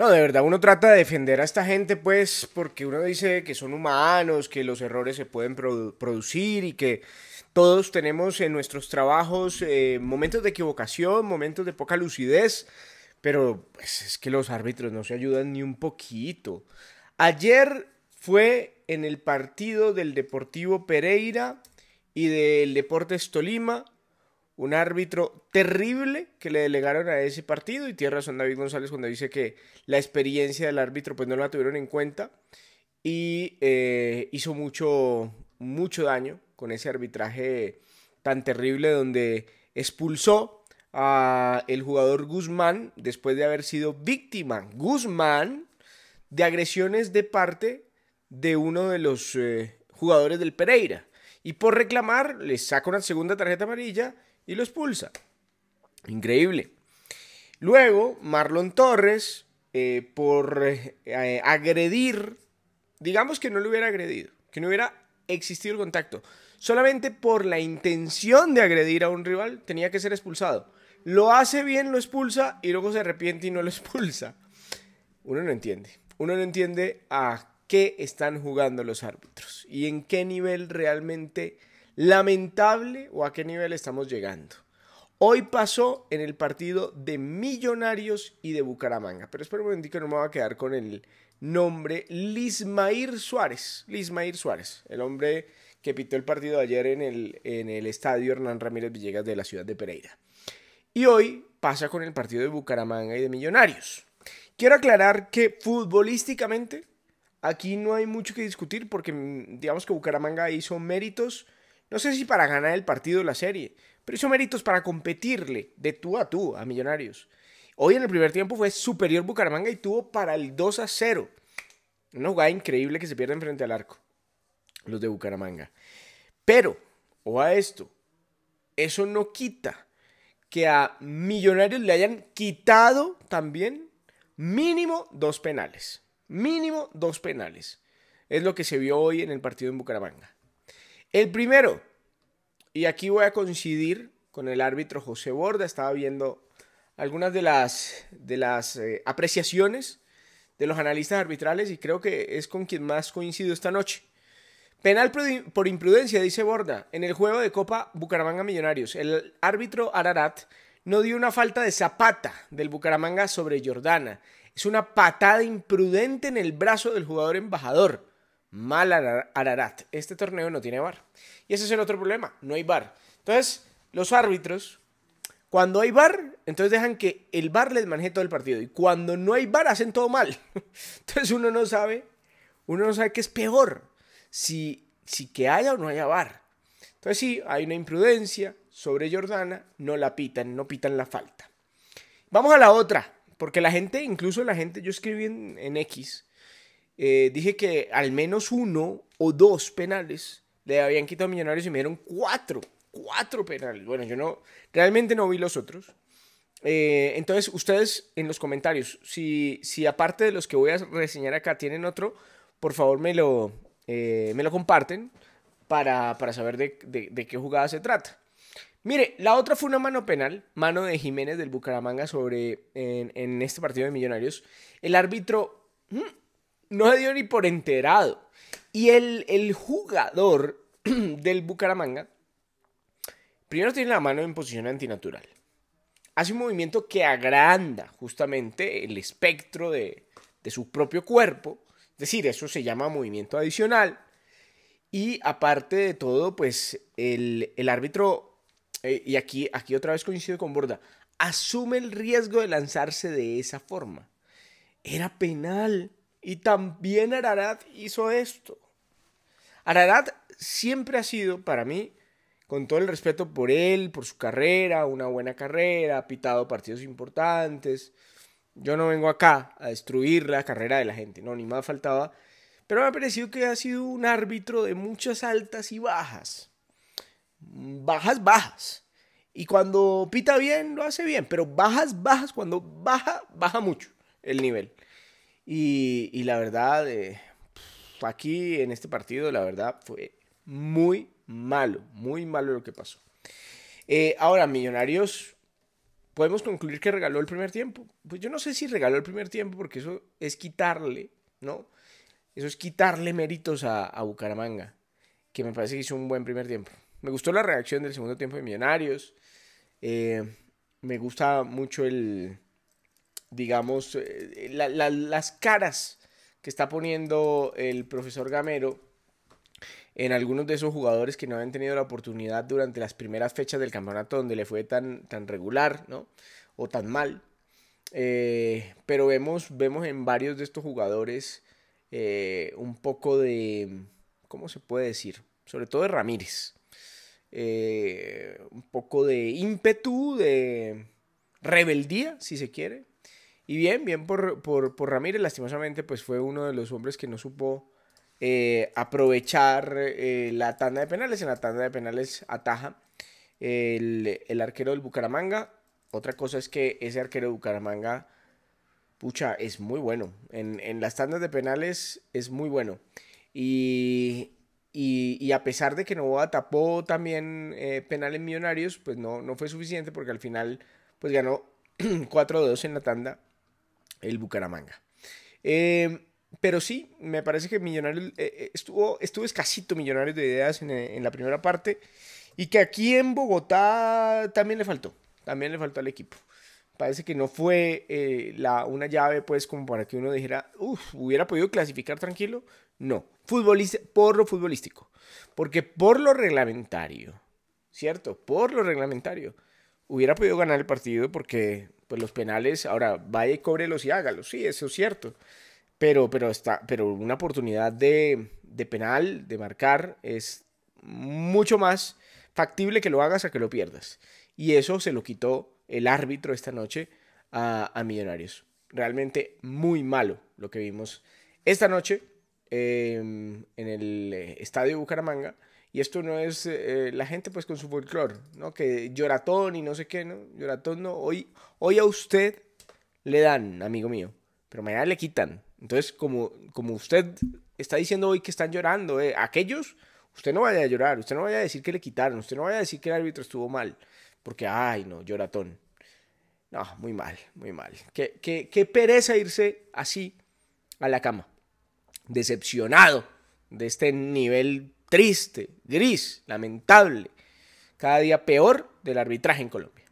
No, de verdad, uno trata de defender a esta gente, pues, porque uno dice que son humanos, que los errores se pueden producir y que todos tenemos en nuestros trabajos eh, momentos de equivocación, momentos de poca lucidez, pero pues, es que los árbitros no se ayudan ni un poquito. Ayer fue en el partido del Deportivo Pereira y del Deportes Tolima un árbitro terrible que le delegaron a ese partido y tiene razón David González cuando dice que la experiencia del árbitro pues no la tuvieron en cuenta y eh, hizo mucho, mucho daño con ese arbitraje tan terrible donde expulsó a el jugador Guzmán después de haber sido víctima Guzmán de agresiones de parte de uno de los eh, jugadores del Pereira y por reclamar le saca una segunda tarjeta amarilla y lo expulsa. Increíble. Luego, Marlon Torres, eh, por eh, agredir, digamos que no lo hubiera agredido, que no hubiera existido el contacto, solamente por la intención de agredir a un rival, tenía que ser expulsado. Lo hace bien, lo expulsa y luego se arrepiente y no lo expulsa. Uno no entiende. Uno no entiende a qué están jugando los árbitros y en qué nivel realmente lamentable o a qué nivel estamos llegando. Hoy pasó en el partido de Millonarios y de Bucaramanga, pero espero un momentito que no me voy a quedar con el nombre Lismair Suárez, Lismair Suárez, el hombre que pitó el partido de ayer en el, en el estadio Hernán Ramírez Villegas de la ciudad de Pereira. Y hoy pasa con el partido de Bucaramanga y de Millonarios. Quiero aclarar que futbolísticamente aquí no hay mucho que discutir porque mm, digamos que Bucaramanga hizo méritos no sé si para ganar el partido o la serie, pero hizo méritos para competirle de tú a tú a Millonarios. Hoy en el primer tiempo fue superior Bucaramanga y tuvo para el 2 a 0. Una jugada increíble que se pierden frente al arco, los de Bucaramanga. Pero, o a esto, eso no quita que a Millonarios le hayan quitado también mínimo dos penales. Mínimo dos penales. Es lo que se vio hoy en el partido en Bucaramanga. El primero, y aquí voy a coincidir con el árbitro José Borda, estaba viendo algunas de las, de las eh, apreciaciones de los analistas arbitrales y creo que es con quien más coincido esta noche. Penal por imprudencia, dice Borda. En el juego de Copa Bucaramanga Millonarios, el árbitro Ararat no dio una falta de zapata del Bucaramanga sobre Jordana. Es una patada imprudente en el brazo del jugador embajador. Mal Ararat. Este torneo no tiene bar. Y ese es el otro problema, no hay bar. Entonces, los árbitros, cuando hay bar, entonces dejan que el bar les maneje todo el partido. Y cuando no hay bar, hacen todo mal. Entonces uno no sabe, uno no sabe qué es peor, si, si que haya o no haya bar. Entonces sí, hay una imprudencia sobre Jordana, no la pitan, no pitan la falta. Vamos a la otra, porque la gente, incluso la gente, yo escribí en, en X, eh, dije que al menos uno o dos penales le habían quitado a Millonarios y me dieron cuatro, cuatro penales. Bueno, yo no, realmente no vi los otros. Eh, entonces, ustedes en los comentarios, si, si aparte de los que voy a reseñar acá tienen otro, por favor me lo, eh, me lo comparten para, saber de, qué jugada se trata. Mire, la otra fue una mano penal, mano de Jiménez del Bucaramanga sobre en, en este partido de Millonarios. El árbitro mm, no se dio ni por enterado. Y el, el jugador del Bucaramanga, primero tiene la mano en posición antinatural. Hace un movimiento que agranda justamente el espectro de, su propio cuerpo. Es decir, eso se llama movimiento adicional. Y aparte de todo, pues el, árbitro, eh, y aquí, aquí otra vez coincido con Borda, asume el riesgo de lanzarse de esa forma. Era penal. Y también Ararat hizo esto. Ararat siempre ha sido para mí, con todo el respeto por él, por su carrera, una buena carrera, ha pitado partidos importantes. Yo no vengo acá a destruir la carrera de la gente, no, ni más faltaba. Pero me ha parecido que ha sido un árbitro de muchas altas y bajas. Bajas, bajas. Y cuando pita bien, lo hace bien, pero bajas, bajas, cuando baja, baja mucho el nivel. Y, la verdad, eh, aquí en este partido, la verdad, fue muy malo, muy malo lo que pasó. Eh, ahora, Millonarios, podemos concluir que regaló el primer tiempo. Pues yo no sé si regaló el primer tiempo, porque eso es quitarle, ¿no? Eso es quitarle méritos a, Bucaramanga, que me parece que hizo un buen primer tiempo. Me gustó la reacción del segundo tiempo de Millonarios. Eh, me gusta mucho el, digamos, eh, eh, las caras que está poniendo el profesor Gamero en algunos de esos jugadores que no habían tenido la oportunidad durante las primeras fechas del campeonato donde le fue tan, tan regular, ¿no? O tan mal. Eh, pero vemos, vemos en varios de estos jugadores un poco de, ¿cómo se puede decir? Sobre todo de Ramírez. un poco de ímpetu, de rebeldía, si se quiere, y bien, bien por, por, Ramírez, lastimosamente, pues fue uno de los hombres que no supo eh, aprovechar eh, la tanda de penales. En la tanda de penales ataja el, arquero del Bucaramanga. Otra cosa es que ese arquero de Bucaramanga, pucha, es muy bueno. En, las tandas de penales es muy bueno. Y, y, a pesar de que Novoa tapó también eh, penales millonarios, pues no, no fue suficiente porque al final pues ganó 4-2 en la tanda el Bucaramanga. Em, pero sí, me parece que Millonarios eh, eh, estuvo, estuvo escasito Millonarios de ideas eh, en, la primera parte y que aquí en Bogotá también le faltó, también le faltó al equipo. Parece que no fue la, una llave pues como para que uno dijera, hubiera podido clasificar tranquilo. No, por lo futbolístico, porque por lo reglamentario, ¿cierto? Por lo reglamentario, hubiera podido ganar el partido porque pues los penales, ahora vaya y cóbrelos y hágalos, sí, eso es cierto. Pero, pero, está, pero una oportunidad de, penal, de marcar, es mucho más factible que lo hagas a que lo pierdas. Y eso se lo quitó el árbitro esta noche a, Millonarios. Realmente muy malo lo que vimos esta noche em, en el eh, estadio Bucaramanga y esto no es eh, eh, la gente pues con su folclore, ¿no? Que lloratón y no sé qué, ¿no? Lloratón no. Hoy, hoy a usted le dan, amigo mío, pero mañana le quitan. Entonces, como, como usted está diciendo hoy que están llorando, eh, aquellos, usted no vaya a llorar, usted no vaya a decir que le quitaron, usted no vaya a decir que el árbitro estuvo mal, porque, ay, no, lloratón. No, muy mal, muy mal. que qué, qué pereza irse así a la cama. Decepcionado de este nivel triste, gris, lamentable, cada día peor del arbitraje en Colombia.